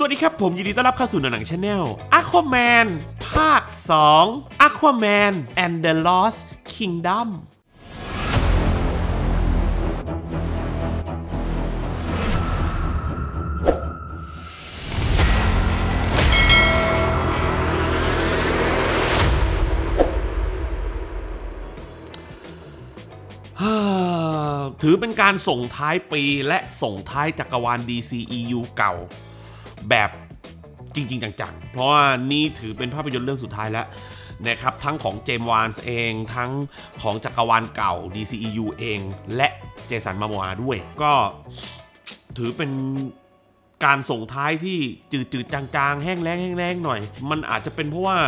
สวัสดีครับ ผมยินดีต้อนรับเข้าสู่หนังชาแนล Aquaman ภาค 2 Aquaman and the Lost Kingdom ถือเป็นการส่งท้ายปีและส่งท้ายจักรวาล DCEU เก่าแบบจริงๆ จัง ๆ เพราะว่านี่ถือเป็นภาพยนตร์เรื่องสุดท้ายแล้วนะครับทั้งของเจมวานเอง ทั้งของจักรวาลเก่า DCEU เอง และเจสันมาโมอาด้วยก็ถือเป็นการส่งท้ายที่จืดๆจางๆ แห้งแล้งแห้งแรงหน่อย มันอาจจะเป็นเพราะว่า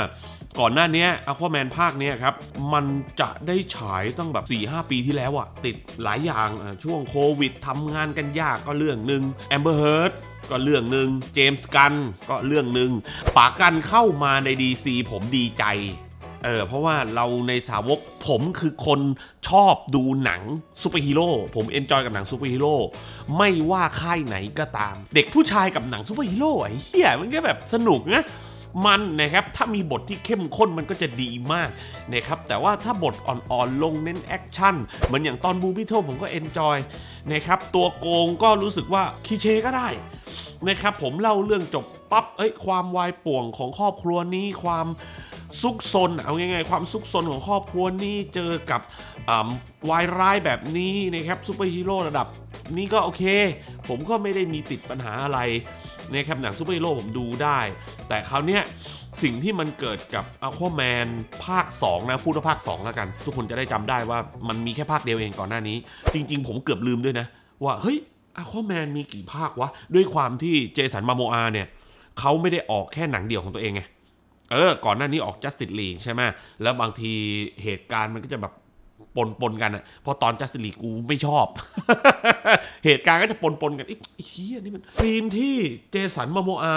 ก่อนหน้านี้อควาแมนภาคนี้ครับ มันจะได้ฉายตั้งแบบ4-5 ปีที่แล้วอะติดหลายอย่างช่วงโควิดทำงานกันยากก็เรื่องหนึ่งแอมเบอร์เฮิร์ตก็เรื่องหนึ่งเจมส์กันก็เรื่องหนึ่งปากันเข้ามาใน DC ผมดีใจเออเพราะว่าเราในสาวกผมคือคนชอบดูหนังซูเปอร์ฮีโร่ผมเอนจอยกับหนังซูเปอร์ฮีโร่ไม่ว่าค่ายไหนก็ตาม เด็กผู้ชายกับหนังซูเปอร์ฮีโร่ไอ้เหี้ยมันก็แบบสนุกนะมันนะครับถ้ามีบทที่เข้มข้นมันก็จะดีมากนะครับแต่ว่าถ้าบทอ่อนๆลงเน้นแอคชั่นเหมือนอย่างตอนบูบี้โทผมก็เอนจอยนะครับตัวโกงก็รู้สึกว่าคีเชก็ได้นะครับผมเล่าเรื่องจบปั๊บเอ้ยความวายป่วงของครอบครัวนี้ความซุกซนเอางไงความซุกซนของครอบครัวนี้เจอกับวายร้ายแบบนี้นะครับซูเปอร์ฮีโร่ระดับนี้ก็โอเค ผมก็ไม่ได้มีติดปัญหาอะไรนะครับหนังซูเปอร์ฮีโร่ผมดูได้ แต่คราวเนี้ยสิ่งที่มันเกิดกับอคค a แมนภาค 2 นะ พูดว่าภาค 2 แล้วกัน ทุกคนจะได้จำได้ว่ามันมีแค่ภาคเดียวเองก่อนหน้านี้ จริง ๆ ผมเกือบลืมด้วยนะ ว่าเฮ้ยอคค a แมนมีกี่ภาควะ ด้วยความที่เจสันมาโมอาเนี่ยเขาไม่ได้ออกแค่หนังเดียวของตัวเองไงเออ ก่อนหน้านี้ออกจัสติสลีใช่ไหมแล้วบางทีเหตุการณ์มันก็จะแบบปนปนกันอ่ะพอตอนจัสติลีกูไม่ชอบ เหตุการณ์ก็จะปนปนกันไอ้เฮียนี่มันซีนที่เจสันมาโมอา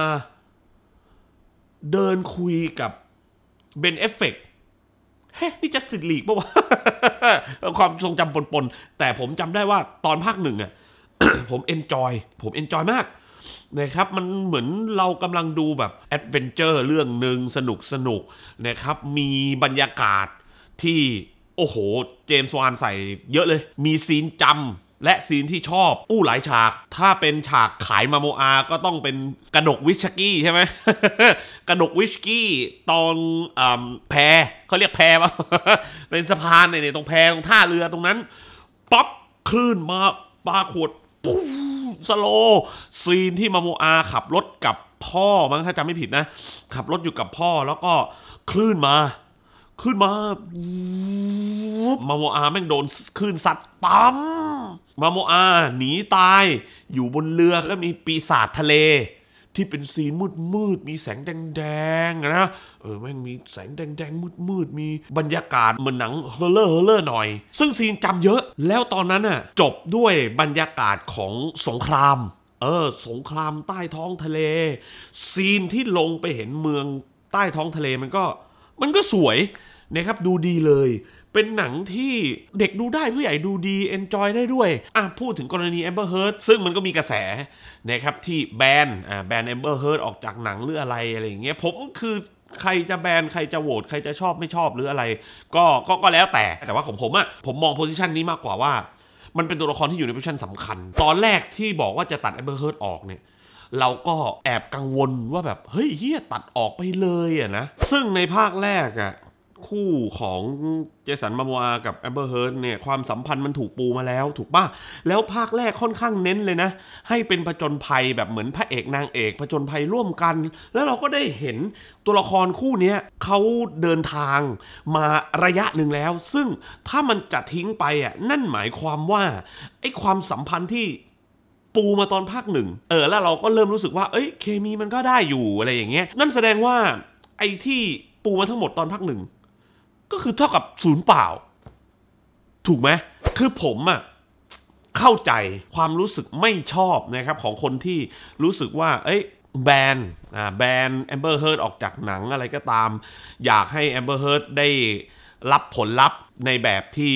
เดินคุยกับเบนเอฟเฟกเฮ้ นี่จัสติลีกปะวะความทรงจำปนปนแต่ผมจำได้ว่า ตอนภาคหนึ่งอ่ะผมเอนจอยผมเอนจอยมาก นะครับ มันเหมือนเรากำลังดูแบบแอดเวนเจอร์เรื่องหนึ่งสนุกสนุกนะครับ มีบรรยากาศที่โอ้โห เจมส์วานใส่เยอะเลย มีซีนจำ และซีนที่ชอบ อู้หลายฉาก ถ้าเป็นฉากขายมาโมอาก็ต้องเป็นกระดกวิชกี้ใช่ไหมกระดกวิชกี้ตอนแพเขาเรียกแพป่ะ เป็นสะพานเนี่ยตรงแพตรงท่าเรือตรงนั้น ป๊อปคลื่นมาปลาขวดปุ๊บสโลซีนที่มาโมอาขับรถกับพ่อมั้ง ถ้าจำไม่ผิดนะ ขับรถอยู่กับพ่อแล้วก็คลื่นมาขึ้นมา มาโมอาแม่งโดนคลื่นซัดปั๊มมาโมอา หนีตาย อยู่บนเรือแล้วมีปีศาจทะเล ที่เป็นสีมืดมืดมีแสงแดงแดงนะเออแม่งมีแสงแดงแดงมืดมืดมีบรรยากาศเหมือนหนังเฮอเลอร์ฮอเลอร์หน่อย ซึ่งซีนจำเยอะ แล้วตอนนั้นน่ะ จบด้วยบรรยากาศของสงคราม เออ สงครามใต้ท้องทะเล ซีนที่ลงไปเห็นเมืองใต้ท้องทะเลมันก็ มันก็สวยนะครับดูดีเลย เป็นหนังที่เด็กดูได้ผู้ใหญ่ดูดีเอนจอยได้ด้วย อ่ะพูดถึงกรณี Amber Heard ซึ่งมันก็มีกระแสนะครับที่แบนอ่าแบน Amber Heard ออกจากหนังหรืออะไรอะไรอย่างเงี้ยผมคือใครจะแบน ใครจะโหวตใครจะชอบไม่ชอบหรืออะไร ก็ก็ก็แล้วแต่แต่ว่าของผมอะผมมองโพสิชันนี้มากกว่าว่า มันเป็นตัวละครที่อยู่ในโพสิชันสำคัญ ตอนแรกที่บอกว่าจะตัดแอมเบอร์เฮิร์ตออกเนี่ยเราก็แอบกังวลว่าแบบเฮ้ยเฮียตัดออกไปเลยอะนะซึ่งในภาคแรกอะคู่ของเจสันมามัวกับแอมเบอร์เฮิร์ตเนี่ยความสัมพันธ์มันถูกปูมาแล้วถูกป่ะแล้วภาคแรกค่อนข้างเน้นเลยนะให้เป็นผจญภัยแบบเหมือนพระเอกนางเอกผจญภัยร่วมกัน แล้วเราก็ได้เห็นตัวละครคู่นี้เขาเดินทางมาระยะหนึ่งแล้ว ซึ่งถ้ามันจะทิ้งไปอ่ะนั่นหมายความว่าไอ้ความสัมพันธ์ที่ปูมาตอนภาคหนึ่งเออแล้วเราก็เริ่มรู้สึกว่า เอ้ยเคมีมันก็ได้อยู่อะไรอย่างเงี้ยนั่นแสดงว่าไอ้ที่ ปูมาทั้งหมดตอนภาคหนึ่งก็คือเท่ากับศูนย์เปล่า ถูกไหม คือผมอะเข้าใจความรู้สึกไม่ชอบนะครับ ของคนที่รู้สึกว่า เอ้ย แบนอ่าแบนแอมเบอร์เฮิร์ตออกจากหนังอะไรก็ตาม อยากให้แอมเบอร์เฮิร์ตได้รับผลลัพธ์ในแบบที่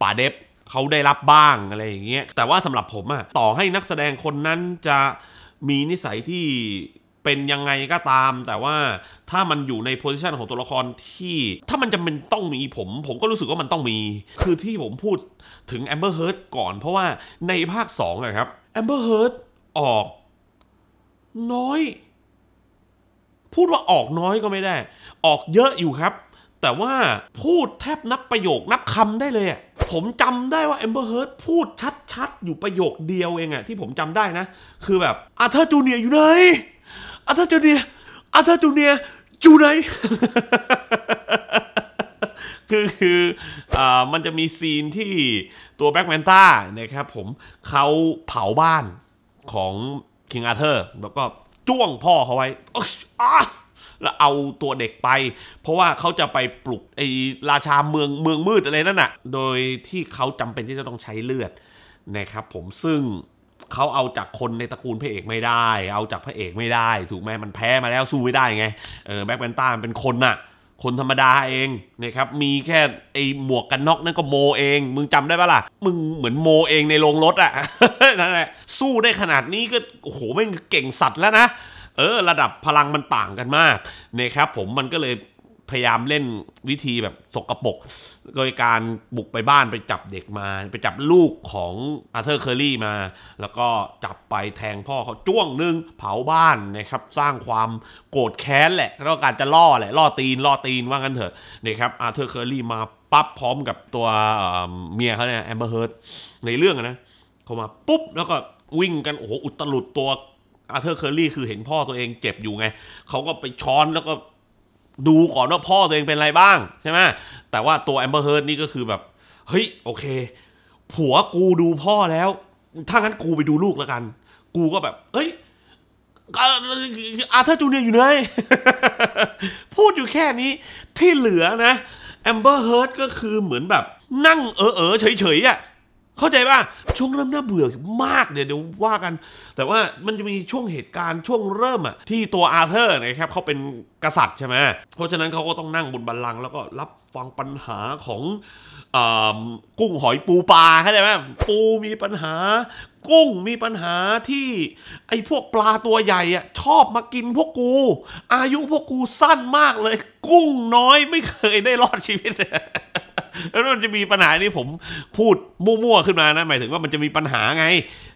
ป่าเดฟเขาได้รับบ้างอะไรอย่างเงี้ยแต่ว่าสำหรับผมอะต่อให้นักแสดงคนนั้นจะมีนิสัยที่เป็นยังไงก็ตาม แต่ว่าถ้ามันอยู่ในโพสิชันของตัวละครที่ ถ้ามันจำเป็นต้องมีผม ผมก็รู้สึกว่ามันต้องมี คือที่ผมพูดถึงแอมเบอร์เฮิร์ตก่อน เพราะว่าในภาค2นะครับแอมเบอร์เฮิร์ตออก น้อย พูดว่าออกน้อยก็ไม่ได้ ออกเยอะอยู่ครับ แต่ว่าพูดแทบนับประโยคนับคำได้เลยอะผมจำได้ว่าแอมเบอร์เฮิร์ตพูดชัดๆ อยู่ประโยคเดียวเองอะที่ผมจำได้นะ คือแบบอาเธอร์จูเนียอยู่ไหนอาธาจูเนียอาธาจูเนีย จูไหน คือคือ อ่า มันจะมีซีนที่ตัวแบ็กแมนต้า นะครับผม เขาเผาบ้านของคิงอาเธอร์แล้วก็จ้วงพ่อเขาไว้แล้วเอาตัวเด็กไป เพราะว่าเขาจะไปปลุกไอ้ราชาเมืองเมืองมืดอะไรนั่นน่ะ โดยที่เขาจำเป็นที่จะต้องใช้เลือด นะครับผม ซึ่งเขาเอาจากคนในตระกูลพระเอกไม่ได้ เอาจากพระเอกไม่ได้ ถูกไหมมันแพ้มาแล้วสู้ไม่ได้ไง เออแบ็คแมนต้าเป็นคนน่ะ คนธรรมดาเองนะครับ มีแค่ไอหมวกกันน็อกนั่นก็โมเอง มึงจำได้ปะล่ะ มึงเหมือนโมเองในโรงรถ อ่ะนั่นแหละ สู้ได้ขนาดนี้ก็โอ้โหไม่เก่งสัตว์แล้วนะ เออ ระดับพลังมันต่างกันมากนะครับ ผมมันก็เลยพยายามเล่นวิธีแบบสกรปรกโดยการบุกไปบ้านไปจับเด็กมาไปจับลูกของอาร์เธอร์เคอรี่มา แล้วก็จับไปแทงพ่อเขาจ้วงนึงเผาบ้านนะครับ สร้างความโกรธแค้นแหละ แล้วการจะล่อแหละ ล่อตีน ล่อตีนว่ากันเถอะ นะครับอาร์เธอร์เคอรี่มาปั๊บพร้อมกับตัวเมียเขาเนี่ยแอมเบอร์เฮิร์ตในเรื่องนะ เขามาปุ๊บแล้วก็วิ่งกันโอ้โหอุตลุดตัวอาร์เธอร์เคอรี่คือเห็นพ่อตัวเองเจ็บอยู่ไงเขาก็ไปช้อนแล้วก็ดูก่อนว่าพ่อตัวเองเป็นอะไรบ้าง ใช่ไหมแต่ว่าตัวแอมเบอร์เฮิร์ดนี่ก็คือแบบ เฮ้ย โอเค ผัวกูดูพ่อแล้ว ถ้างั้นกูไปดูลูกแล้วกัน กูก็แบบเฮ้ย อาเธอร์จูเนียร์อยู่ไหน พูดอยู่แค่นี้ ที่เหลือนะแอมเบอร์เฮิร์ดก็คือเหมือนแบบนั่งเออเออเฉยๆอ่ะเข้าใจป่ะ ช่วงเริ่มน่าเบื่อมากเดี๋ยวเดี๋ยวว่ากัน แต่ว่ามันจะมีช่วงเหตุการณ์ช่วงเริ่มอะที่ตัวอาเธอร์นะครับเขาเป็นกษัตริย์ใช่ไหม เพราะฉะนั้นเขาก็ต้องนั่งบนบัลลังก์แล้วก็รับฟังปัญหาของอกุ้งหอยปูปลาเข้าใจไหมปูมีปัญหา กุ้งมีปัญหาที่ไอ้พวกปลาตัวใหญ่อะชอบมากินพวกกู อายุพวกกูสั้นมากเลย กุ้งน้อยไม่เคยได้รอดชีวิตเลยแล้วมันจะมีปัญหานี้ผมพูดมั่วๆขึ้นมานะหมายถึงว่ามันจะมีปัญหาไง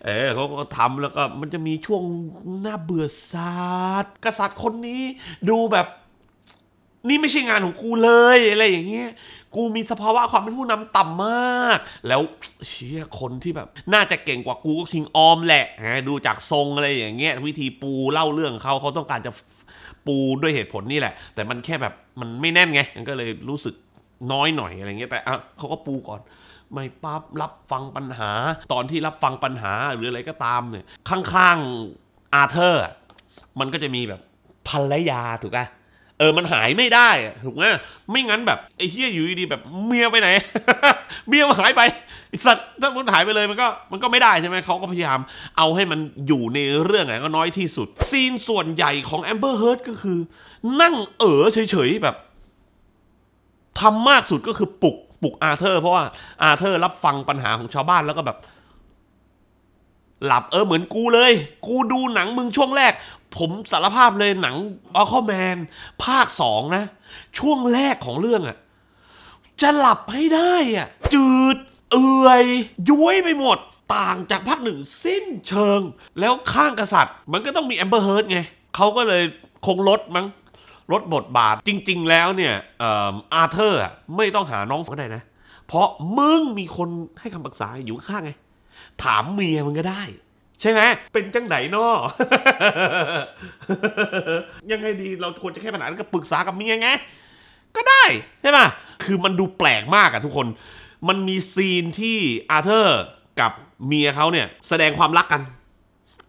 เออเขาก็ทำแล้วก็มันจะมีช่วงน่าเบื่อศาสตร์กษัตริย์คนนี้ ดูแบบ นี่ไม่ใช่งานของกูเลยอะไรอย่างเงี้ย กูมีสภาวะความเป็นผู้นำต่ำมาก แล้วเชี่ยคนที่แบบ น่าจะเก่งกว่ากูก็คิงออมแหละดูจากทรงอะไรอย่างเงี้ยวิธีปูเล่าเรื่องเขาเขาต้องการจะปูด้วยเหตุผลนี่แหละ แต่มันแค่แบบมันไม่แน่นไงมันก็เลยรู้สึกน้อยหน่อยอะไรเงี้ยแต่อ่ะเขาก็ปูก่อน ไม่ปั๊บรับฟังปัญหา ตอนที่รับฟังปัญหาหรืออะไรก็ตามเนี่ย ข้างๆอาเธอร์มันก็จะมีแบบภรรยาถูกป่ะเออมันหายไม่ได้ถูกไหมไม่งั้นแบบไอ้เฮียอยู่ดีแบบเมียไปไหน เมียมันหายไปสัตว์ถ้ามันหายไปเลยมันก็มันก็ไม่ได้ใช่ไหมเขาก็พยายาม เอาให้มันอยู่ในเรื่องไหนก็น้อยที่สุด ซีนส่วนใหญ่ของแอมเบอร์เฮิร์ตก็คือ นั่งเอ๋อเฉยๆแบบทำมากสุดก็คือปลุกปลุกอาเธอร์เพราะว่าอาเธอร์รับฟังปัญหาของชาวบ้านแล้วก็แบบ หลับเออ เหมือนกูเลยกูดูหนังมึงช่วงแรก ผมสารภาพเลยหนังอัลคอแมนภาคสองนะ ช่วงแรกของเรื่องอะจะหลับให้ได้อะจืดเอื่อยย้วยไปหมดต่างจากภาคหนึ่งสิ้นเชิง แล้วข้างกษัตริย์มันก็ต้องมีแอมเบอร์เฮิร์ตไงเขาก็เลยคงลดมั้งลดบทบาทจริงๆ แล้วเนี่ยอาเธอร์ไม่ต้องหาน้องก็ได้นะ เพราะมึงมีคนให้คำปรึกษาอยู่ข้างไง ถามเมียมันก็ได้ ใช่ไหมเป็นจังไหนนอยังไงดีเราควรจะแค่ปัญหา้ก็ปรึกษากับเมียไง ก็ได้ ใช่ไหมคือมันดูแปลกมากอะทุกคน มันมีซีนที่อาเธอร์กับเมียเขาเนี่ย แสดงความรักกัน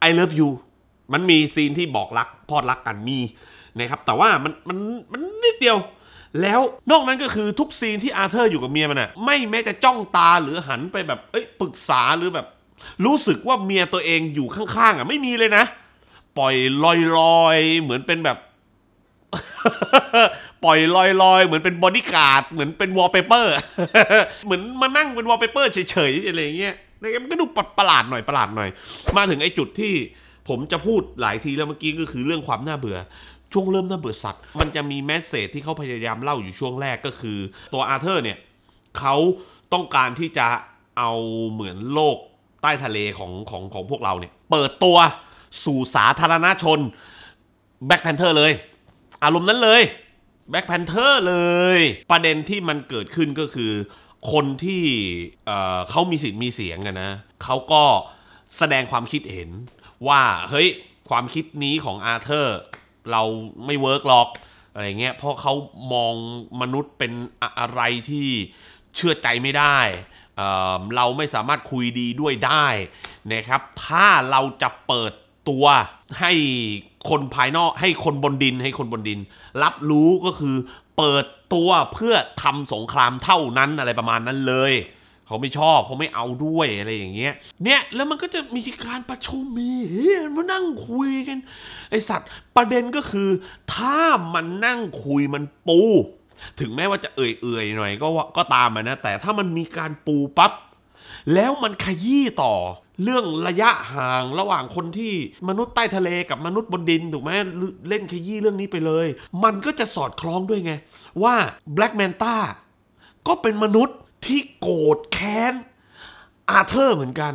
I love you มันมีซีนที่บอกรักพอดรักกันมีนะครับแต่ว่ามันมันมันนิดเดียวแล้วนอกนั้นก็คือทุกซีนที่อาเธอร์อยู่กับเมียมันอะไม่แม้จะจ้องตาหรือหันไปแบบเอ้ยปรึกษาหรือแบบ รู้สึกว่าเมียตัวเองอยู่ข้างๆอะไม่มีเลยนะ ปล่อยลอยๆเหมือนเป็นแบบ ปล่อยลอยๆเหมือนเป็นบอดี้การ์ดเหมือนเป็นวอลเปเปอร์เหมือนมานั่งเป็นวอลเปเปอร์เฉยๆอะไรอย่างเงี้ยนะครับมันก็ดูประหลาดหน่อยประหลาดหน่อย มาถึงไอ้จุดที่ผมจะพูดหลายทีแล้วเมื่อกี้ก็คือเรื่องความน่าเบื่อช่วงเริ่มต้นเบืิอสัตว์มันจะมีแมสเซจที่เขาพยายามเล่าอยู่ช่วงแรกก็คือตัวอาเธอร์เนี่ยเขาต้องการที่จะเอาเหมือนโลกใต้ทะเลของของของพวกเราเนี่ย เปิดตัวสู่สาธารณชนแบ็คแพนเทอร์เลย อารมณ์นั้นเลยแบ็คแพนเทอร์เลย ประเด็นที่มันเกิดขึ้นก็คือ คนที่เเขามีสิทธิ์มีเสียงกันนะเขาก็แสดงความคิดเห็นว่าเฮ้ยความคิดนี้ของอาเธอร์เราไม่เวิร์กหรอกอะไรเงี้ยเพราะเขามองมนุษย์เป็นอะไรที่เชื่อใจไม่ได้เเราไม่สามารถคุยดีด้วยได้นะครับ ถ้าเราจะเปิดตัวให้คนภายนอกให้คนบนดินให้คนบนดิน รับรู้ก็คือเปิดตัวเพื่อทำสงครามเท่านั้นอะไรประมาณนั้นเลยเขาไม่ชอบ เขาไม่เอาด้วยอะไรอย่างเงี้ยเนี่ยแล้วมันก็จะมีการประชุมมีมานั่งคุยกันไอสัตว์ประเด็นก็คือ ถ้ามันนั่งคุยมันปู ถึงแม้ว่าจะเอื่อยๆหน่อยก็ก็ตามนะแต่ถ้ามันมีการปูปับ๊บแล้วมันขยี้ต่อ เรื่องระยะห่างระหว่างคนที่มนุษย์ใต้ทะเลกับมนุษย์บนดิน ถูกไหมเล่นขยี้เรื่องนี้ไปเลย มันก็จะสอดคล้องด้วยไง ว่าแบล็กแมนต้าก็เป็นมนุษย์ที่โกรธแค้นอาเธอร์เหมือนกัน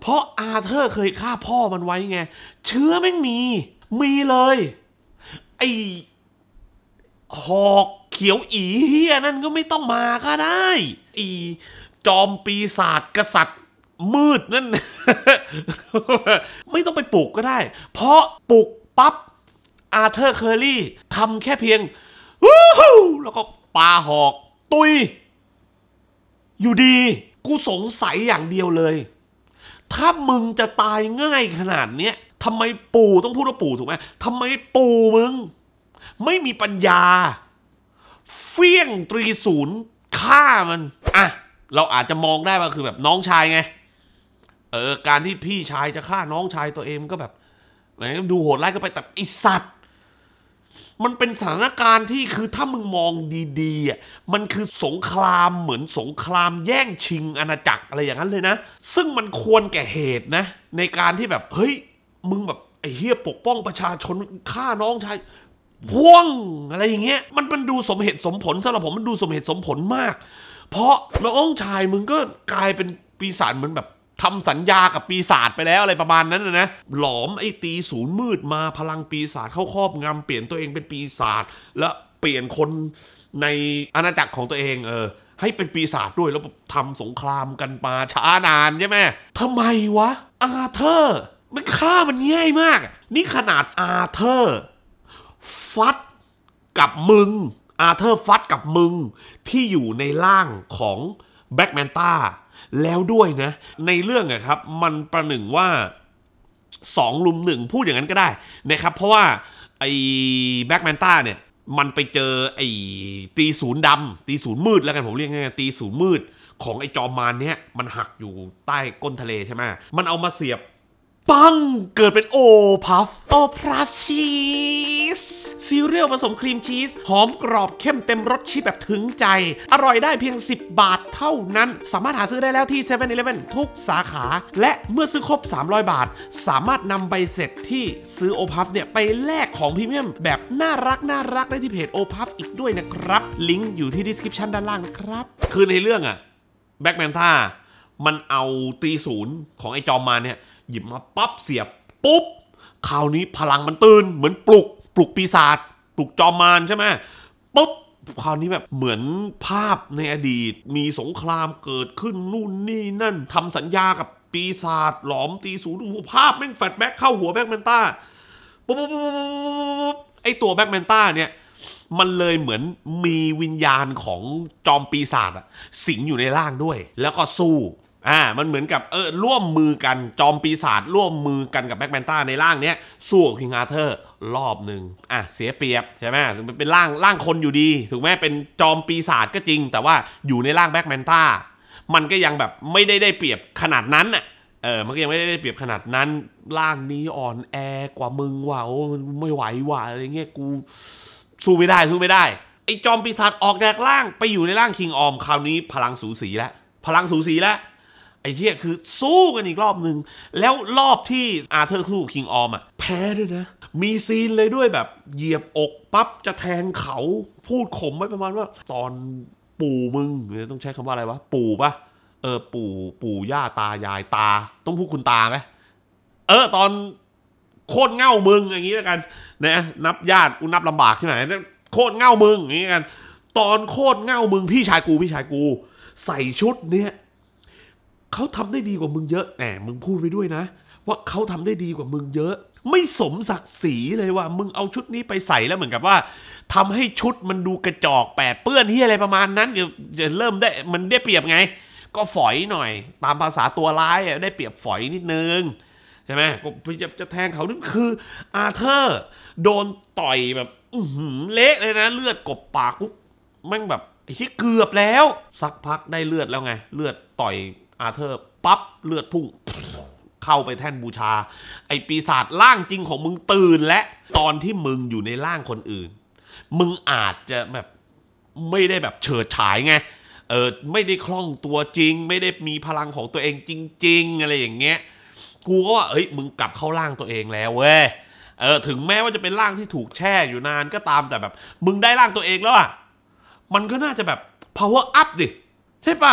เพราะอาเธอร์เคยฆ่าพ่อมันไว้ไง เชื้อไม่มี มีเลย ไอหอกเขียวอีเฮียนั่นก็ไม่ต้องมาก็ได้ไอ้จอมปีศาจกษัตริย์มืดนั่น ไม่ต้องไปปลุกก็ได้ เพราะปลุกปั๊บอาเธอร์เคอรี่ทำแค่เพียงวู้ฮูแล้วก็ปาหอกตุยอยู่ดี กูสงสัยอย่างเดียวเลย ถ้ามึงจะตายง่ายขนาดเนี้ยทำไมปู่ต้องพูดว่าปู่ถูกไหม ทำไมปู่มึง ไม่มีปัญญา เฟี้ยงตรีศูนย์ฆ่ามัน อ่ะ เราอาจจะมองได้ว่า คือแบบน้องชายไง เออ การที่พี่ชายจะฆ่าน้องชายตัวเองก็แบบ ดูโหดร้ายก็ไปแต่ไอสัตว์มันเป็นสถานการณ์ที่คือถ้ามึงมองดี ๆอ่ะ มันคือสงครามเหมือนสงครามแย่งชิงอาณาจักรอะไรอย่างนั้นเลยนะ ซึ่งมันควรแก่เหตุนะ ในการที่แบบ เฮ้ย มึงแบบไอ้เฮียปกป้องประชาชนฆ่าน้องชายพ่วงอะไรอย่างเงี้ยมันมันดูสมเหตุสมผลสำหรับผมมันดูสมเหตุ สมผลมาก เพราะน้องชายมึงก็กลายเป็นปีศาจเหมือนแบบทำสัญญากับปีศาจไปแล้วอะไรประมาณนั้นนะ หลอมไอ้ตีศูนย์มืดมาพลังปีศาจเข้าครอบงำเปลี่ยนตัวเองเป็นปีศาจแล้วเปลี่ยนคนในอาณาจักรของตัวเอง เออให้เป็นปีศาจด้วยแล้วทำสงครามกันมาช้านานใช่ไหม ทำไมวะอาเธอร์มันฆ่ามันง่ายมาก นี่ขนาดอาเธอร์ ฟัดกับมึง อาเธอร์ฟัดกับมึง ที่อยู่ในร่างของแบ็กแมนตาแล้วด้วยนะ ในเรื่องอะครับมันประหนึ่งว่า 2 ลุมหนึ่งพูดอย่างนั้นก็ได้นะครับ เพราะว่าไอ้แบ็กแมนต้าเนี่ยมันไปเจอไอ้ตีศูนย์ดำตีศูนย์มืดแล้วกัน ผมเรียกง่ายๆตีศูนย์มืดของไอ้จอมมารเนี่ยมันหักอยู่ใต้ก้นทะเลใช่ไหมมันเอามาเสียบ ปังเกิดเป็นโอพัฟ โอพราชีสซีเรียลผสมครีมชีส หอมกรอบเข้มเต็มรสชีสแบบถึงใจ อร่อยได้เพียง 10 บาทเท่านั้น สามารถหาซื้อได้แล้วที่7 e เ e ่ e อทุกสาขาและเมื่อซื้อครบ 300 บาท สามารถนำใบเสร็จที่ซื้อโอพับเนี่ย ไปแลกของพรีเมียม แบบน่ารัก น่ารักได้ที่เพจโอพับอีกด้วยนะครับ ลิงก์อยู่ที่ดีสคริปชันด้านล่างนะครับ คือในเรื่องอะแบ็กแมนท่ามันเอาตีศูนย์ของไอ้จอมมาเนี่ยหยิบมาปั๊บเสียบปุ๊บคราวนี้พลังมันตื่นเหมือนปลุกลุกปีศาจปลุกจอมมารใช่ไหมปุ๊บคราวนี้แบบเหมือนภาพในอดีตมีสงครามเกิดขึ้นนู่นนี่นั่นทำสัญญากับปีศาจหลอมตีสูดูภาพแม่งแฟลชแบ็กเข้าหัวแบ็กแมนต้าปุ๊บปุ๊บปุ๊ไอตัวแบ็กแมนต้าเนี่ย มันเลยเหมือนมีวิญญาณของจอมปีศาจอะสิงอยู่ในร่างด้วย แล้วก็สู้อ่า มันเหมือนกับเออร่วมมือกันจอมปีศาจร่วมมือกันกับแบ็กแมนต้าในร่างเนี้ย สู้กับคิงอาเธอร์รอบหนึ่งอ่ะเสียเปรียบใช่ไหมมันเป็นร่างร่างคนอยู่ดีถูกไหมเป็นจอมปีศาจก็จริง แต่ว่าอยู่ในร่างแบ็กแมนต้ามันก็ยังแบบไม่ได้ได้เปรียบขนาดนั้นอ่ะเออมันก็ยังไม่ได้ได้เปรียบขนาดนั้นร่างนี้อ่อนแอกว่ามึงว่ะโอ้ไม่ไหวว่ะอะไรเงี้ยกูสู้ไม่ได้สู้ไม่ได้ไอ้จอมปีศาจออกแดกร่างไปอยู่ในร่างคิงออมคราวนี้พลังสูสีแล้วพลังสูสีแล้วไอ้เที่ยคือ สู้กันอีกรอบหนึ่งแล้วรอบที่อาเธอร์คู่คิงออมอะแพ้ด้วยนะ มีซีนเลยด้วยแบบเหยียบอกปั๊บ จะแทงเขาพูดข่มไว้ประมาณว่า ตอนปู่มึง ต้องใช้คำว่าอะไรวะ ปู่ปะเออปู่ ปู่ย่าตายายตา ต้องพูดคุณตาไหมเออ ตอน โคตรเง่ามึงอย่างนี้แล้วกันนะนับญาติอุนับลำบากใช่ไหมโคตรเง่ามึงอย่างนี้กัน ตอนโคตรเง่ามึงพี่ชายกูพี่ชายกู ใส่ชุดเนี้ยเขาทำได้ดีกว่ามึงเยอะ แหม มึงพูดไปด้วยนะ ว่าเขาทำได้ดีกว่ามึงเยอะ ไม่สมศักดิ์ศรีเลยว่า มึงเอาชุดนี้ไปใส่แล้วเหมือนกับว่า ทำให้ชุดมันดูกระจอกแปดเปื้อนที่อะไรประมาณนั้นเดี๋ยวจะเริ่มได้มันได้เปรียบไง ก็ฝอยหน่อย ตามภาษาตัวร้ายได้เปรียบฝอยนิดนึง ใช่ไหมก็พยายามจะแทงเขานั่นคืออาเธอร์โดนต่อยแบบเละเลยนะ เลือดกบปากปุ๊บมันแบบไอ้ที่เกือบแล้ว สักพักได้เลือดแล้วไง เลือดต่อยอาเธอร์ปั๊บเลือดพุ่ง เข้าไปแท่นบูชา ไอปีศาจร่างจริงของมึงตื่นและตอนที่มึงอยู่ในร่างคนอื่น มึงอาจจะแบบไม่ได้แบบเฉิดฉายไงเออไม่ได้คล่องตัวจริง ไม่ได้มีพลังของตัวเองจริง ๆ อะไรอย่างเงี้ยกูก็ว่าเอ้ยมึงกลับเข้าร่างตัวเองแล้วเว้ยเออถึงแม้ว่าจะเป็นร่างที่ถูกแช่อยู่นาน ก็ตามแต่แบบ มึงได้ร่างตัวเองแล้วอ่ะมันก็น่าจะแบบ power up ดิใช่ปะ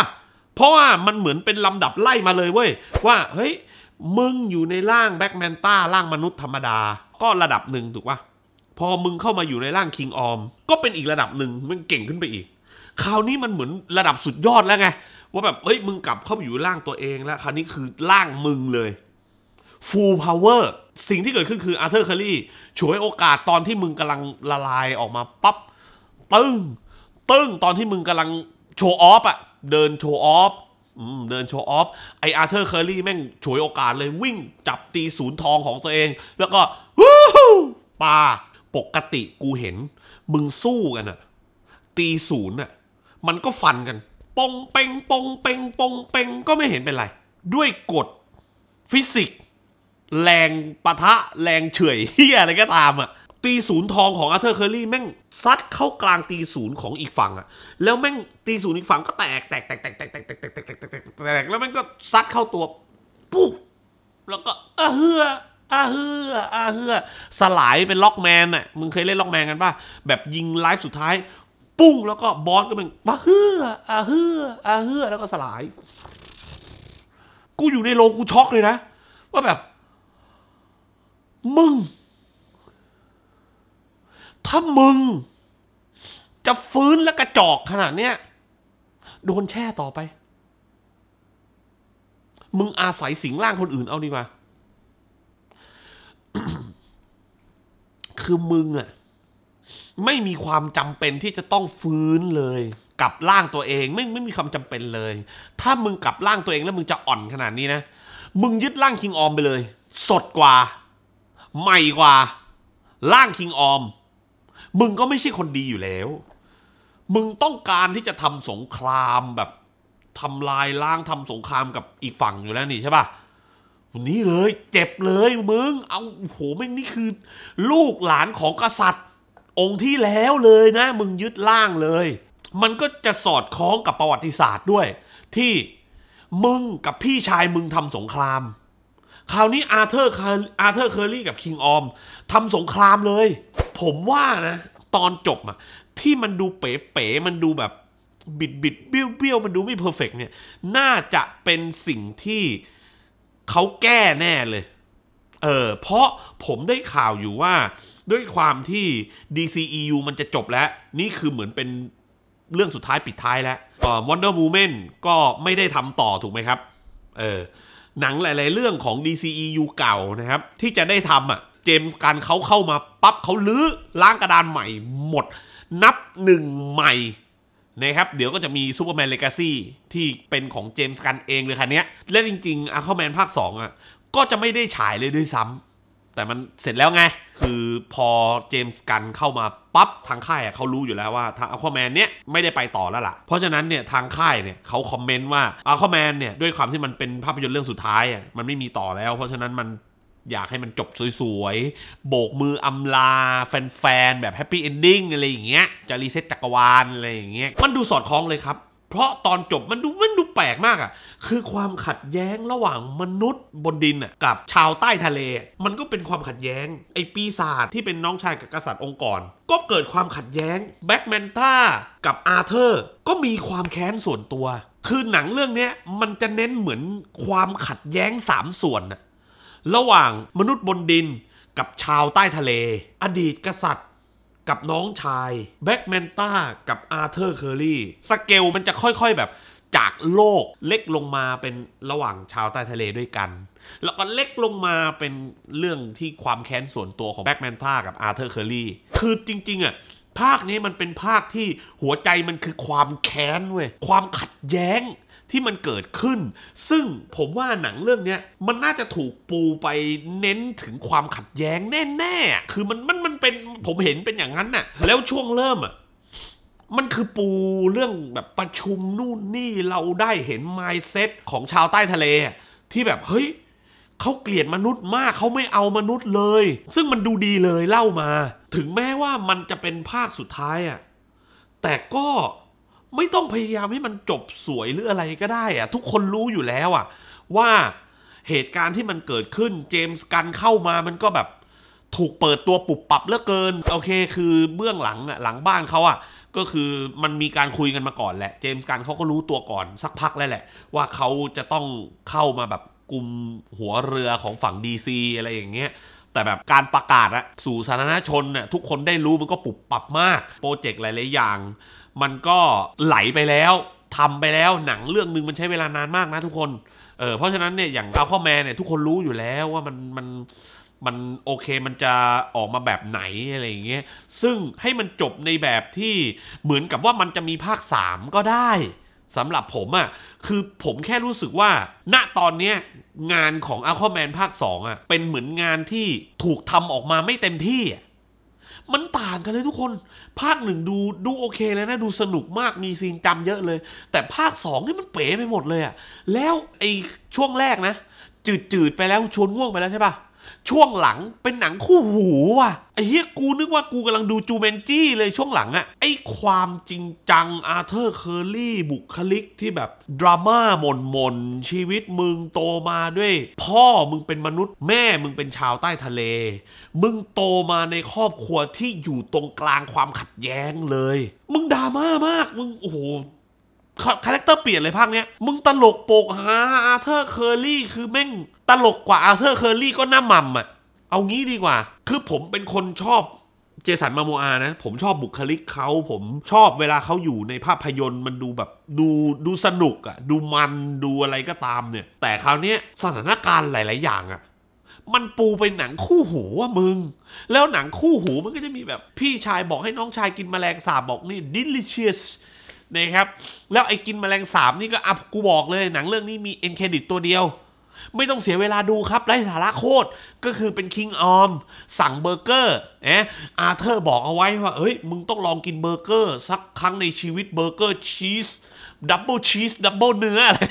เพราะว่ามันเหมือนเป็นลำดับไล่มาเลยเว้ยว่าเฮ้ยมึงอยู่ในร่างแบ็กแมนต้าร่างมนุษย์ธรรมดา ก็ระดับหนึ่งถูกปะพอมึงเข้ามาอยู่ในร่างคิงออม ก็เป็นอีกระดับหนึ่งมันเก่งขึ้นไปอีก คราวนี้มันเหมือนระดับสุดยอดแล้วไงว่าแบบเฮ้ย มึงกลับเข้าไปอยู่ร่างตัวเองแล้วคราวนี้คือร่างมึงเลยฟูลพาวเวอร์สิ่งที่เกิดขึ้นคืออาร์เธอร์คารี่ฉวยโอกาสตอนที่มึงกำลังละลายออกมาปับ๊บตึ้งตึ้งตอนที่มึงกำลังโชว์ออฟอะเดินโชว์ออฟเดินโชว์ออฟไออาร์เธอร์เคอรี่แม่งฉวยโอกาสเลยวิ่งจับตีศูนย์ทองของตัวเอง แล้วก็วู้ฮู้ปาปกติกูเห็น มึงสู้กันอะตีศูนย์อะมันก็ฟันกัน ปงเปงปงเปง ปงเปงก็ไม่เห็นเป็นไร ด้วยกฎฟิสิกส์แรงปะทะแรงเฉยเฮียอะไรก็ตามอะตีศูนย์ทองของอาร์เธอร์เคอรี่แม่งซัดเข้ากลางตีศูนย์ของอีกฝั่งอะแล้วแม่งตีศูนย์อีกฝั่งก็แตกแตกแตกแตกแตกแตกแตกแตกแตกแตกแตกแตกแล้วแม่งก็ซัดเข้าตัวปุ๊บแล้วก็อาเฮืออาเฮืออาเฮือสลายเป็นล็อกแมนอะมึงเคยเล่นล็อกแมนกันป่ะ แบบยิงไลฟ์สุดท้าย ปุ้งแล้วก็บอสก็เป็นอาเฮืออาเฮืออาเฮือแล้วก็สลาย กูอยู่ในโลกูช็อกเลยนะ ว่าแบบ มึงถ้ามึง จะฟื้นและกระจอกขนาดเนี้ยโดนแช่ต่อไป มึงอาศัยสิงร่างคนอื่น เอาดีกว่าคือมึงอะไม่มีความจำเป็นที่จะต้องฟื้นเลยกับร่างตัวเองไม่ไม่มีความจำเป็นเลย ถ้ามึงกับร่างตัวเองแล้ว มึงจะอ่อนขนาดนี้นะ มึงยึดร่างคิงออมไปเลยสดกว่าใหม่กว่าร่างคิงออมมึง ก็ไม่ใช่คนดีอยู่แล้ว มึงต้องการที่จะทำสงครามแบบทำลายล้างทำสงครามกับอีกฝั่งอยู่แล้วนี่ใช่ปะวันนี้เลย เจ็บเลยมึง เอาโหแม่งนี่คือ ลูกหลานของกษัตริย์ องค์ที่แล้วเลยนะ มึงยึดล่างเลย มันก็จะสอดคล้องกับประวัติศาสตร์ด้วย ที่มึงกับพี่ชายมึงทำสงครามคราวนี้อาเธอร์อาเธอร์เคอร์ี่กับคิงออมทำสงครามเลย ผมว่านะ ตอนจบอะที่มันดูเป๋ๆมันดูแบบบิดบิดเบี้ยวเบี้ยวมันดูไม่เพอร์เฟกเนี่ย น่าจะเป็นสิ่งที่เขาแก้แน่เลย เออ เพราะผมได้ข่าวอยู่ว่า ด้วยความที่ DCEU มันจะจบแล้ว นี่คือเหมือนเป็นเรื่องสุดท้ายปิดท้ายแล้ว Wonder Woman ก็ไม่ได้ทำต่อถูกไหมครับ เออหนังหลายๆเรื่องของ DCEU เก่านะครับ ที่จะได้ทำอะ่ะเจมส์การเขาเข้ามาปั๊บเขาลื้อล้างกระดานใหม่หมด นับหนึ่งใหม่ นะครับ เดี๋ยวก็จะมีซูเปอร์แมนเลกาซี่ที่เป็นของเจมส์กันเองเลยคันนี้และจริงๆอาร์คแมนภาค2อ่ะก็จะไม่ได้ฉายเลยด้วยซ้ำแต่มันเสร็จแล้วไง คือพอเจมส์กันเข้ามาปั๊บ ทางค่ายเขารู้อยู่แล้วว่าทางอัลคอแมนเนี้ยไม่ได้ไปต่อแล้วล่ะ เพราะฉะนั้นเนี่ยทางค่ายเนี่ยเขาคอมเมนต์ว่าอัลคอแมนเนี่ยด้วยความที่มันเป็นภาพยนตร์เรื่องสุดท้ายอะมันไม่มีต่อแล้วเพราะฉะนั้นมันอยากให้มันจบสวยๆโบกมืออำลาแฟนๆ แบบแฮปปี้เอนดิ้งอะไรอย่างเงี้ยจะรีเซ็ตจักรวาลอะไรอย่างเงี้ยมันดูสอดคล้องเลยครับเพราะตอนจบ มันดูมันดูแปลกมากอะ่ะคือความขัดแย้งระหว่างมนุษย์บนดินกับชาวใต้ทะเล มันก็เป็นความขัดแย้งไอ้ปีศาจที่เป็นน้องชายกับกษัตริย์องค์กรก็เกิดความขัดแย้งแบ็กแมนต้ากับอาเธอร์ก็มีความแค้นส่วนตัว คือหนังเรื่องนี้มันจะเน้นเหมือนความขัดแย้งสามส่วน่ะระหว่างมนุษย์บนดินกับชาวใต้ทะเล อดีตกษัตริย์กับน้องชายแบ็กแมนต้ากับอาร์เธอร์เคอรี่สเกลมันจะค่อยๆแบบจากโลกเล็กลงมาเป็นระหว่างชาวใต้ทะเลด้วยกัน แล้วก็เล็กลงมาเป็นเรื่องที่ความแค้นส่วนตัวของแบ็กแมนต้ากับอาร์เธอร์เคอรี่คือจริงๆอ่ะภาคนี้มันเป็นภาคที่หัวใจมันคือความแค้นเว้ยความขัดแย้งที่มันเกิดขึ้น ซึ่งผมว่าหนังเรื่องนี้มันน่าจะถูกปูไปเน้นถึงความขัดแย้งแน่ๆ คือมันมันมันเป็นผมเห็นเป็นอย่างนั้นน่ะ แล้วช่วงเริ่มอ่ะ มันคือปูเรื่องแบบประชุมนู่นนี่เราได้เห็นไมเซ็ตของชาวใต้ทะเล ที่แบบเฮ้ยเขาเกลียดมนุษย์มากเขาไม่เอามนุษย์เลย ซึ่งมันดูดีเลยเล่ามา ถึงแม้ว่ามันจะเป็นภาคสุดท้ายอ่ะแต่ก็ไม่ต้องพยายามให้มันจบสวยหรืออะไรก็ได้อะ ทุกคนรู้อยู่แล้วอะว่าเหตุการณ์ที่มันเกิดขึ้นเจมส์กันเข้ามามันก็แบบถูกเปิดตัวปุบปับเลือเกิน โอเคคือเบื้องหลังอะหลังบ้านเขาอะก็คือมันมีการคุยกันมาก่อนแหละ เจมส์กันเขาก็รู้ตัวก่อนสักพักแล้วแหละ ว่าเขาจะต้องเข้ามาแบบกลุ่มหัวเรือของฝั่งดีซีอะไรอย่างเงี้ยแต่แบบการประกาศอะสู่สาธารณชนน่ะทุกคนได้รู้มันก็ปุบปับมาก โปรเจกต์หลาย ๆ อย่าง มันก็ไหลไปแล้วทำไปแล้วหนังเรื่องนึงมันใช้เวลานานมากนะทุกคนเออเพราะฉะนั้นเนี่ยอย่างเอาข้อแมนเนี่ยทุกคนรู้อยู่แล้วว่ามันมันมันโอเคมันจะออกมาแบบไหนอะไรอย่างเงี้ยซึ่งให้มันจบในแบบที่เหมือนกับว่ามันจะมีภาค3ก็ได้สำหรับผมอะ่ะคือผมแค่รู้สึกว่า ณตอนนี้งานของอ q u a m a n ภาค2อะ่ะ เป็นเหมือนงานที่ถูกทำออกมาไม่เต็มที่ มันต่างกันเลยทุกคน ภาคหนึ่งดูดูโอเคเลยนะ ดูสนุกมากมีซีนจำเยอะเลย แต่ภาคสองนี่มันเป๋ไปหมดเลยอะ่ะแล้วไอ้ช่วงแรกนะจืดๆไปแล้วชวนง่วงไปแล้วใช่ปะช่วงหลังเป็นหนังคู่หูว่ะไอ้เฮียกูนึกว่ากูกำลังดูจูเมนจี้เลยช่วงหลังอะไอ้ความจริงจังอาร์เธอร์เคอร์รี่บุคลิกที่แบบ ดราม่ามนมนชีวิตมึงโตมาด้วย พ่อมึงเป็นมนุษย์แม่มึงเป็นชาวใต้ทะเล มึงโตมาในครอบครัวที่อยู่ตรงกลางความขัดแย้งเลย มึงดราม่ามากมึง โอ้โหคาแรคเตอร์เปลี่ยนเลยภาคเนี้ย มึงตลกโปกฮาอาเธอร์เคอร์รี่คือแม่ง ตลกกว่าอาเธอร์เคอร์รี่ก็หน้ามัมอ่ะ เอางี้ดีกว่า คือผมเป็นคนชอบเจสันมาโมอานะ ผมชอบบุคลิกเขา ผมชอบเวลาเขาอยู่ในภาพยนตร์มันดูแบบดูดูสนุกอะดูมันดูอะไรก็ตามเนี่ย แต่คราวนี้สถานการณ์หลาย ๆ อย่างอะมันปูไปหนังคู่หูว่ามึง แล้วหนังคู่หูมันก็จะมีแบบ พี่ชายบอกให้น้องชายกินมแมลงสาบบอกนี่ delicious นะครับ แล้วไอ้กินแมลงสาบนี่ก็อับกูบอกเลยหนังเรื่องนี้มีเอ็นเครดิตตัวเดียว ไม่ต้องเสียเวลาดูครับไร้สาระโคตร ก็คือเป็นคิงออมสั่งเบอร์เกอร์เอะอาเธอร์บอกเอาไว้ว่าเอ้ย มึงต้องลองกินเบอร์เกอร์ สักครั้งในชีวิตเบอร์เกอร์ชีส ดับเบิลชีส ดับเบิลเนื้ออะไร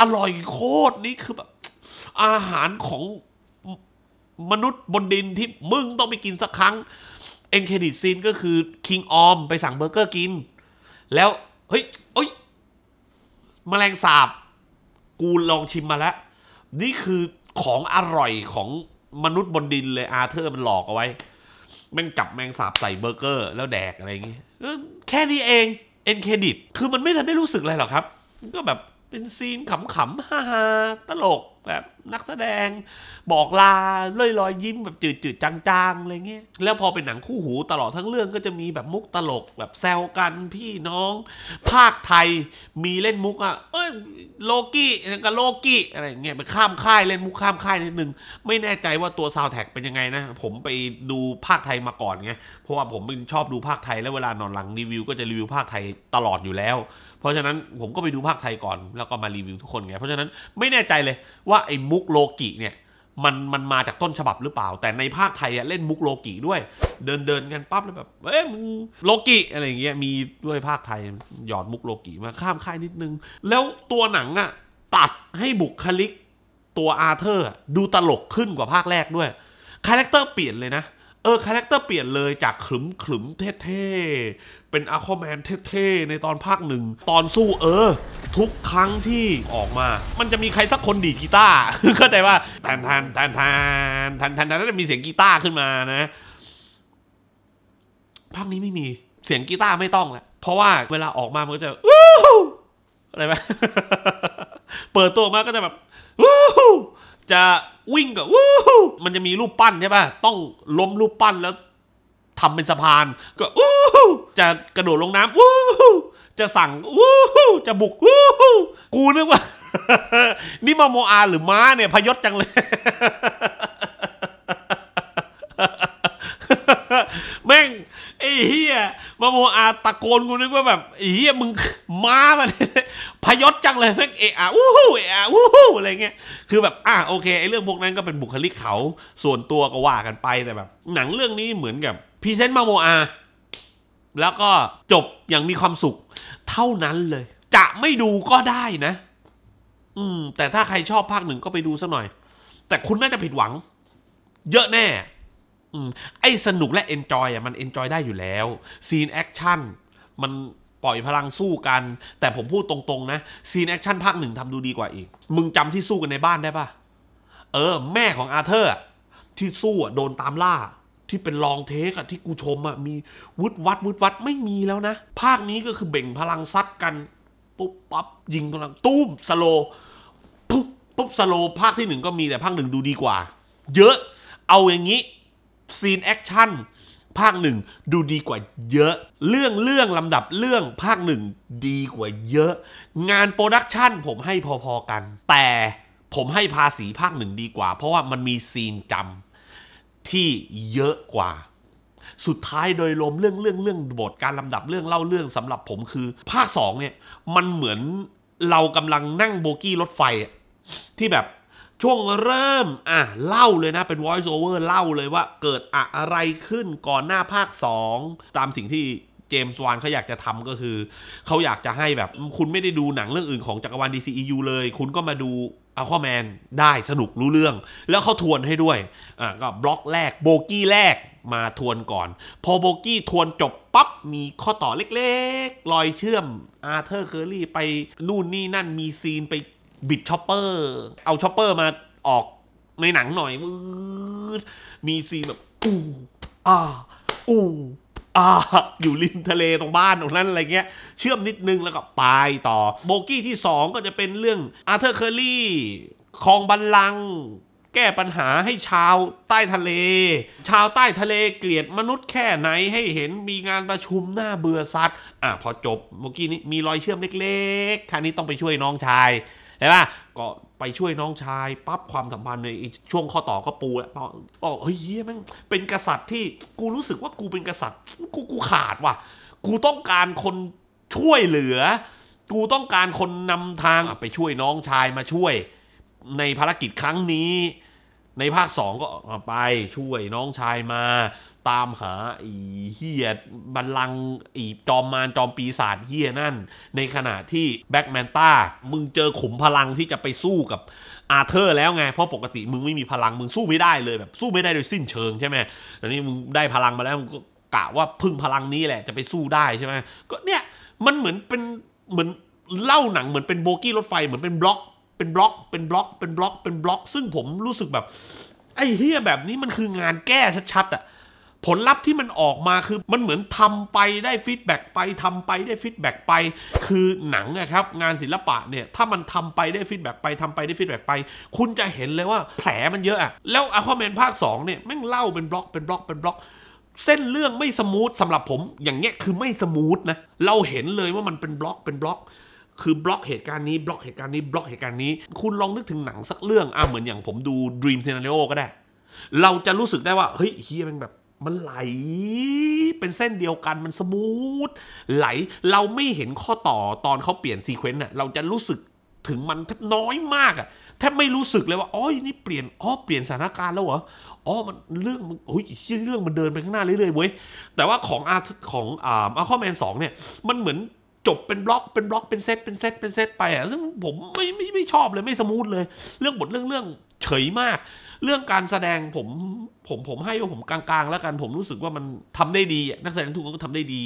อร่อยโคตร นี่คือแบบอาหารของมนุษย์บนดินที่มึงต้องไปกินสักครั้งเอ็นเครดิตซีนก็คือคิงออมไปสั่งเบอร์เกอร์กินแล้ว เฮ้ยเอ้ยมแมลงสาบ กูลองชิมมาแล้ว นี่คือของอร่อยของมนุษย์บนดินเลยอาเธอร์มันหลอกเอาไว้ แม่งจับแมงสาบใส่เบอร์เกอร์แล้วแดกอะไรอย่างงี้ แค่นี้เองเอ็นเครดิตคือมันไม่ทันได้รู้สึกอะไรหรอกครับ ก็แบบเป็นซีนขำๆ ฮ่าๆ ตลกแบบนักแสดง บอกลาเลื่อยลอยยิ้ม แบบจืดๆจางๆ อะไรเงี้ย แล้วพอเป็นหนังคู่หูตลอดทั้งเรื่อง ก็จะมีแบบมุกตลก แบบแซวกันพี่น้อง ภาคไทยมีเล่นมุกอ่ะ เอ้ยโลกี้กับโลกี้อะไรเงี้ยไปข้ามค่ายเล่นมุกข้ามค่ายนิดนึงไม่แน่ใจว่าตัวซาวแท็กเป็นยังไงนะ ผมไปดูภาคไทยมาก่อนไงเพราะว่าผมชอบดูภาคไทยแล้วเวลานอนหลังรีวิวก็จะรีวิวภาคไทยตลอดอยู่แล้วเพราะฉะนั้นผมก็ไปดูภาคไทยก่อนแล้วก็มารีวิวทุกคนไง เพราะฉะนั้นไม่แน่ใจเลยว่าไอ้มุกโลกิเนี่ยมันมันมาจากต้นฉบับหรือเปล่า แต่ในภาคไทยอะเล่นมุกโลกิด้วยเดินเดินกันปั๊บแล้วแบบเอ้ยมึงโลกิอะไรอย่างเงี้ยมีด้วยภาคไทยหยอดมุกโลกิมาข้ามค่ายนิดนึง แล้วตัวหนังอะตัดให้บุคลิกตัวอาเธอร์ดูตลกขึ้นกว่าภาคแรกด้วยคาแรคเตอร์เปลี่ยนเลยนะเออคาแรคเตอร์เปลี่ยนเลยจากขล่มขล่มเท่ ๆ เป็นอาคอแมนเท่ๆในตอนภาคหนึ่ง ตอนสู้เออ ทุกครั้งที่ออกมา มันจะมีใครสักคนดีกีตาร์เข้าใจว่าแทนแทนแทนแทนแทนแทนแล้วจะมีเสียงกีตาร์ขึ้นมานะ ภาคนี้ไม่มีเสียงกีตาร์ไม่ต้องแหละเพราะว่าเวลาออกมามันก็จะู้อะไรไหมเปิดตัวมาก็จะแบบู้จะวิ่งกับวูู้มันจะมีรูปปั้นใช่ป่ะ ต้องล้มรูปปั้นแล้วทำเป็นสะพานก็วูู้จะกระโดดลงน้ำวูู้จะสั่งวูู้จะบุกวู้กูนึกว่า นี่มาโมอาหรือม้าเนี่ยพยศจังเลย แม่งไอ้เฮียมาโมอาตะโกนกูนึกว่าแบบไอ้เฮียมึงมาแบบพยศจังเลยแม่งเอะอะอู้หูเอะอะอู้หูอะไรเงี้ยคือแบบ อ่ะ โอเคไอ้เรื่องพวกนั้นก็เป็นบุคลิกเขา ส่วนตัวก็ว่ากันไปแต่แบบ หนังเรื่องนี้เหมือนกับพรีเซนต์มาโมอา แล้วก็จบอย่างมีความสุข เท่านั้นเลย จะไม่ดูก็ได้นะ อืม แต่ถ้าใครชอบภาคหนึ่งก็ไปดูสักหน่อย แต่คุณน่าจะผิดหวัง เยอะแน่อไอ้สนุกและเอนจอยอ่ะมันเอนจอยได้อยู่แล้วซีนแอคชั่นมันปล่อยพลังสู้กัน แต่ผมพูดตรงๆนะซีนแอคชั่นภาคหนึ่งทำดูดีกว่าอีก มึงจำที่สู้กันในบ้านได้ปะเออ แม่ของอาเธอร์ที่สู้โดนตามล่า ที่เป็นลองเทคอะที่กูชมอะมีวุดวัดวุดวัดไม่มีแล้วนะภาคนี้ก็คือเบ่งพลังซัดกัน ปุ๊บปั๊บยิงพลังตุ้มสโลปุ๊บปุ๊บสโล ภาคที่หนึ่งก็มีแต่ภาคหนึ่งดูดีกว่า เยอะ เอาอย่างนี้ซีนแอคชั่นภาคหนึ่งดูดีกว่าเยอะ เรื่องเรื่องลำดับเรื่องภาคหนึ่งดีกว่าเยอะ งานโปรดักชั่นผมให้พอ ๆ กัน แต่ผมให้ภาษีภาคหนึ่งดีกว่า เพราะว่ามันมีซีนจำที่เยอะกว่า สุดท้ายโดยรวมเรื่องเรื่องเรื่องบทการลำดับเรื่องเล่าเรื่องสำหรับผมคือภาคสองเนี่ยมันเหมือนเรากำลังนั่งโบกี้รถไฟที่แบบช่วงเริ่ม อ่ะ เล่าเลยนะเป็น voice over เล่าเลยว่าเกิดอะไรขึ้นก่อนหน้าภาค 2 ตามสิ่งที่เจมส์วานเขาอยากจะทำก็คือเขาอยากจะให้แบบคุณไม่ได้ดูหนังเรื่องอื่นของจักรวาล DCEU เลย คุณก็มาดูอัลคอแมนได้สนุกรู้เรื่อง แล้วเขาทวนให้ด้วยอ่าก็บล็อกแรกโบกี้แรกมาทวนก่อน พอโบกี้ทวนจบปับ๊บมีข้อต่อเล็กๆรอยเชื่อมอาร์เธอร์เคอรี่ไปนู่นนี่นั่นมีซีนไปบิดชอปเปอร์ เอาชอปเปอร์มาออกในหนังหน่อยมือมีซีแบบอู้อ่าอู้อ่าอยู่ริมทะเลตรงบ้านตรงนั้นอะไรเงี้ย เชื่อมนิดนึงแล้วก็ไปต่อ โบกี้ที่ 2 ก็จะเป็นเรื่องอาเธอร์เคอรี่คลองบัลลัง แก้ปัญหาให้ชาวใต้ทะเล ชาวใต้ทะเลเกลียดมนุษย์แค่ไหนให้เห็นมีงานประชุมหน้าเบื่อสัตว์อ่ะพอจบโบกี้นี้มีรอยเชื่อมเล็กๆครั้นี้ต้องไปช่วยน้องชายช่ป่ะก็ไปช่วยน้องชายปั๊บความสัมพันธ์ในช่วงข้อต่อก็ปูแล้วบอกเฮ้ยเฮ้ยมันเป็นกษัตริย์ที่กูรู้สึกว่ากูเป็นกษัตริย์กูกูขาดว่ะกูต้องการคนช่วยเหลือ กูต้องการคนนำทางไปช่วยน้องชายมาช่วย ในภารกิจครั้งนี้ ในภาคสองก็ไปช่วยน้องชายมาตามหาไอ้เฮียบัลลังไอ้จอมมารจอมปีศาจเฮียนั่น ในขณะที่แบ็กแมนต้ามึงเจอขุมพลังที่จะไปสู้กับอาเธอร์ แล้วไงเพราะปกติมึงไม่มีพลังมึงสู้ไม่ได้เลยแบบสู้ไม่ได้โดยสิ้นเชิง ใช่ไหมแต้วนี้มึงได้พลังมาแล้วมึงก็กะว่าพึ่งพลังนี้แหละจะไปสู้ได้ ใช่ไหม ก็เนี่ยมันเหมือนเป็นเหมือนเล่าหนังเหมือนเป็นโบกี้รถไฟเหมือนเป็นบล็อก เป็นบล็อก เป็นบล็อก เป็นบล็อกเป็นบล็อก ซึ่งผมรู้สึกแบบไอ้เฮียแบบนี้มันคืองานแก้ชัดๆอ่ะผลลัพธ์ที่มันออกมาคือมันเหมือนทำไปได้ฟีดแบ็ไปทำไปได้ฟีดแบ็ไปคือหนังนะครับงานศิลปะเนี่ยถ้ามันทำไปได้ฟีดแบ็ไปทำไปได้ฟีดแบ็ไปคุณจะเห็นเลยว่าแผลมันเยอะอะแล้วอะคอมเมนภาค2เนี่ยแม่งเล่าเป็นบล็อกเป็นบล็อกเป็นบล็อก เส้นเรื่องไม่สมูทสำหรับผมอย่างเงี้ยคือไม่สมูทนะเราเห็นเลยว่ามันเป็นบล็อกเป็นบล็อก คือบล็อกเหตุการณ์นี้บล็อกเหตุการณ์นี้บล็อกเหตุการณ์นี้ คุณลองนึกถึงหนังสักเรื่องอ่ะเหมือนอย่างผมดู Dream Scenario ก็ได้ เราจะรู้สึกได้ว่าเฮ้ยเฮียมันแบบมันไหลเป็นเส้นเดียวกันมันสมูทไหลเราไม่เห็นข้อต่อตอนเขาเปลี่ยนซีเควนต์น่ะเราจะรู้สึกถึงมันแทบน้อยมากอ่ะแทบไม่รู้สึกเลยว่าอ๋อนี่เปลี่ยนอ๋อเปลี่ยนสถานการณ์แล้วเหรออ๋อมันเรื่องมันโอ้ยเรื่องมันเดินไปข้างหน้าเรื่อยๆเว้ยแต่ว่าของอาของอ่าอาคอแมนสองเนี่ยมันเหมือนจบเป็นบล็อกเป็นบล็อกเป็นเซตเป็นเซตเป็นเซตไปอ่ะซึ่งผมไม่ไม่ไม่ชอบเลยไม่สมูทเลย เรื่องบทเรื่องเรื่องเฉยมากเรื่องการแสดงผมผม ผมให้ว่าผมกลางๆ แล้วกันผมรู้สึกว่ามันทำได้ดี นักแสดงทุกคนก็ทำได้ดี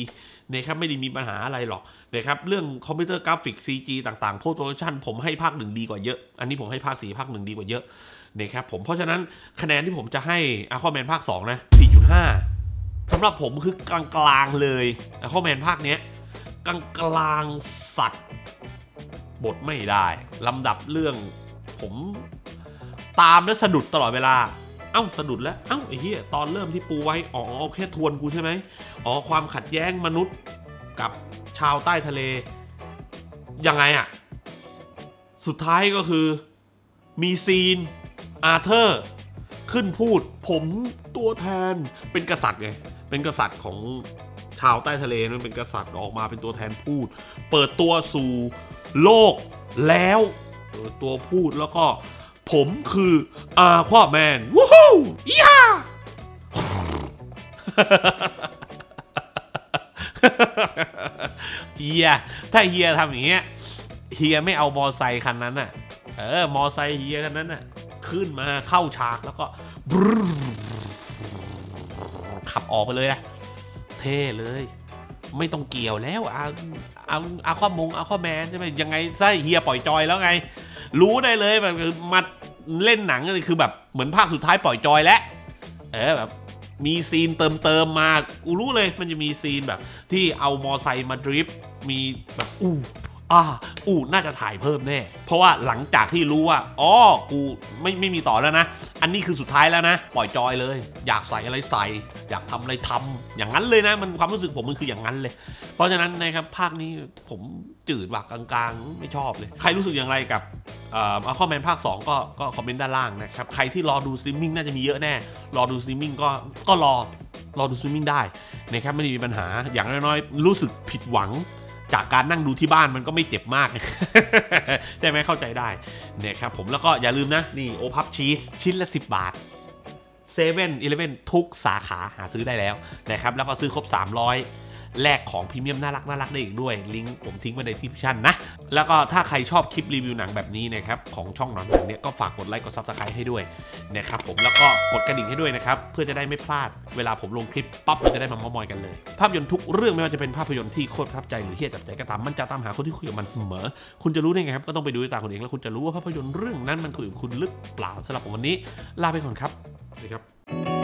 นะครับไม่ได้มีปัญหาอะไรหรอกนะครับเรื่องคอมพิวเตอร์กราฟิก CG ต่างๆโพสต์โปรชั่ชันผมให้ภาคหนึ่งดีกว่าเยอะ อันนี้ผมให้ภาคสี่ภาคหนึ่งดีกว่าเยอะนะครับผมเพราะฉะนั้นคะแนนที่ผมจะให้อาคอแมนภาค 2 นะ 4.5สำหรับผมคือกลางๆเลยอาคอแมนภาคเนี้ยกลางๆสัตว์บทไม่ได้ลำดับเรื่องผมตามแล้วสะดุดตลอดเวลา เอ้าสะดุดแล้ว เอ้าไอ้เหี้ยตอนเริ่มที่ปูไว้อ๋อโอเคทวนกูใช่ไหม อ๋อความขัดแย้งมนุษย์กับชาวใต้ทะเล ยังไงอะสุดท้ายก็คือมีซีนอาเธอร์ขึ้นพูด ผมตัวแทนเป็นกษัตริย์ไง เป็นกษัตริย์ของชาวใต้ทะเล มันเป็นกษัตริย์ออกมาเป็นตัวแทนพูด เปิดตัวสู่โลกแล้วตัวพูดแล้วก็ผมคืออาควาแมนวู้ฮู้ย่าเฮียถ้าเฮียทำอย่างเงี้ย เฮียไม่เอามอไซคันนั้นน่ะ เออ มอไซเฮียคันนั้นน่ะ ขึ้นมาเข้าฉากแล้วก็ ขับออกไปเลยนะเท่เลย ไม่ต้องเกี่ยวแล้วอาอาอาข้อมงอาข้อแมนใช่ไหมยังไงใช่เฮียปล่อยจอยแล้วไงรู้ได้เลยแบบมาเล่นหนังคือแบบ เหมือนภาคสุดท้ายปล่อยจอยแล้วเออแบบมีซีนเติมเติมมาอูรู้เลยมันจะมีซีนแบบ ที่เอามอไซค์มาดริฟมีแบบอู้อ่าอูน่าจะถ่ายเพิ่มแน่ เพราะว่าหลังจากที่รู้ว่าอ๋อกูไม่ไม่มีต่อแล้วนะ อันนี้คือสุดท้ายแล้วนะ ปล่อยจอยเลย อยากใส่อะไรใส่ อยากทำอะไรทำอย่างนั้นเลยนะมันความรู้สึกผมมันคืออย่างนั้นเลย เพราะฉะนั้นนะครับภาคนี้ผมจืดหวักกลาง ๆ ไม่ชอบเลยใครรู้สึกอย่างไรกับอ่าข้อแมนภาค2 ก็ก็คอมเมนต์ด้านล่างนะครับใครที่รอดูสตรีมมิ่งน่าจะมีเยอะแน่รอดูสตรีมมิ่งก็ก็รอรอดูสตรีมมิ่งได้นะครับไม่ได้มีปัญหาอย่างน้อยๆรู้สึกผิดหวังจากการนั่งดูที่บ้านมันก็ไม่เจ็บมากใช่ไหมเข้าใจได้เนี่ยครับผมแล้วก็อย่าลืมนะ นี่โอพับชีสชิ้นละ 10 บาทเซเว่นอีเลฟเว่นทุกสาขาหาซื้อได้แล้วนะครับแล้วก็ซื้อครบ 300แลกของพรีเมียมน่ารักน่ารักได้อีกด้วยลิงก์ผมทิ้งไว้ในทิปชั่นนะ แล้วก็ถ้าใครชอบคลิปรีวิวหนังแบบนี้นะครับ ของช่องหนอนหนังเนี่ยก็ฝากกดไลค์กดซับสไครต์ให้ด้วยนะครับผมแล้วก็กดกระดิ่งให้ด้วยนะครับ เพื่อจะได้ไม่พลาด เวลาผมลงคลิปปั๊บเราจะได้มาเมามอยกันเลย ภาพยนตร์ทุกเรื่องไม่ว่าจะเป็นภาพยนตร์ที่โคตรประทับใจหรือเฮี้ยจับใจก็ตามมันจะตามหาคนที่คุยกับมันเสมอ คุณจะรู้ได้ไงครับก็ต้องไปดูด้วยตาคุณเองแล้วคุณจะรู้ว่าภาพยนตร์เรื่องนั้นมันคุยกับคุณลึกเปล่าสำหรับผมวันนี้ลาไปก่อนครับสวัสดีครับ